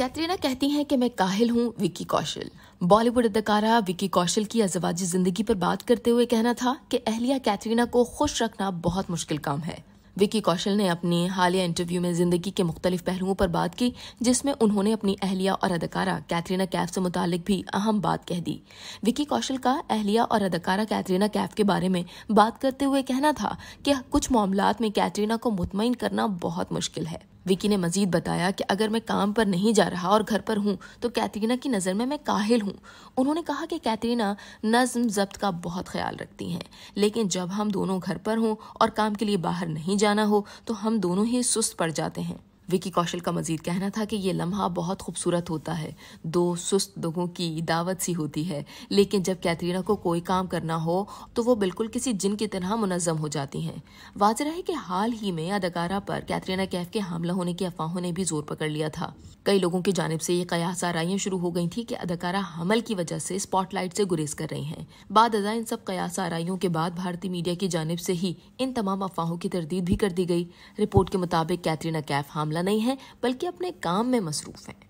कैटरीना कहती हैं कि मैं काहिल हूँ विक्की कौशल बॉलीवुड अदाकारा विक्की कौशल की अजवाजी जिंदगी पर बात करते हुए कहना था कि अहलिया कैटरीना को खुश रखना बहुत मुश्किल काम है विक्की कौशल ने अपनी हालिया इंटरव्यू में जिंदगी के मुख्तलिफ पहलुओं पर बात की जिसमें उन्होंने अपनी अहलिया और अदाकारा कैटरीना कैफ से मुतालिक भी अहम बात कह दी विक्की कौशल का अहलिया और अदाकारा कैटरीना कैफ के बारे में बात करते हुए कहना था कि कुछ मामला में कैटरीना को मुतमिन करना बहुत मुश्किल है विकी ने मजीद बताया कि अगर मैं काम पर नहीं जा रहा और घर पर हूँ तो कैतरीना की नज़र में मैं काहिल हूँ उन्होंने कहा कि कैतरीना नज्म जब्त का बहुत ख्याल रखती हैं लेकिन जब हम दोनों घर पर हों और काम के लिए बाहर नहीं जाना हो तो हम दोनों ही सुस्त पड़ जाते हैं विकी कौशल का मजीद कहना था कि ये लम्हा बहुत खूबसूरत होता है दो सुस्त लोगों की दावत सी होती है लेकिन जब कैथरीना को कोई काम करना हो तो वो बिल्कुल किसी जिन की तरह मुनजम हो जाती हैं वाजह है कि हाल ही में अदाकारा पर कैथरीना कैफ के हमला होने की अफवाहों ने भी जोर पकड़ लिया था कई लोगों की जानब से ये कयास आरइयाँ शुरू हो गई थी कि अदाकारा हमल की वजह से स्पॉटलाइट से गुरेज कर रही हैं बाद अजा इन सब कयास आरइयों के बाद भारतीय मीडिया की जानब से ही इन तमाम अफवाहों की तरदीद भी कर दी गई रिपोर्ट के मुताबिक कैथरीना कैफ हमला नहीं है बल्कि अपने काम में मसरूफ़ हैं